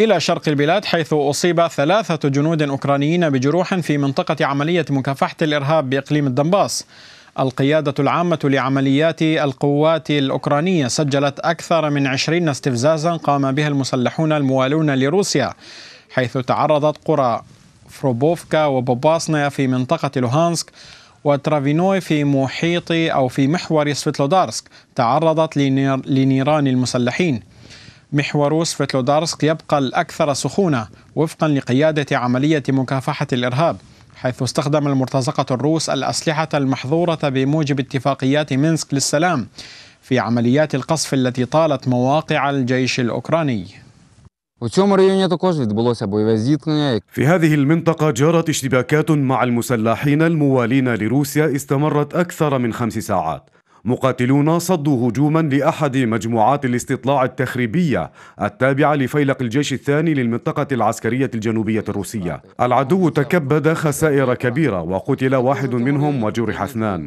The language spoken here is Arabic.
إلى شرق البلاد حيث أصيب ثلاثة جنود أوكرانيين بجروح في منطقة عملية مكافحة الإرهاب بإقليم الدنباس القيادة العامة لعمليات القوات الأوكرانية سجلت أكثر من عشرين استفزازا قام بها المسلحون الموالون لروسيا حيث تعرضت قرى فروبوفكا وبوباسنيا في منطقة لوهانسك وترافينوي في محيط أو في محور سفيتلودارسك تعرضت لنيران المسلحين محور سفيتلودارسك يبقى الأكثر سخونة وفقا لقيادة عملية مكافحة الإرهاب حيث استخدم المرتزقة الروس الأسلحة المحظورة بموجب اتفاقيات مينسك للسلام في عمليات القصف التي طالت مواقع الجيش الأوكراني في هذه المنطقة جرت اشتباكات مع المسلحين الموالين لروسيا استمرت أكثر من خمس ساعات مقاتلون صدوا هجوما لأحد مجموعات الاستطلاع التخريبية التابعة لفيلق الجيش الثاني للمنطقة العسكرية الجنوبية الروسية العدو تكبد خسائر كبيرة وقتل واحد منهم وجرح اثنان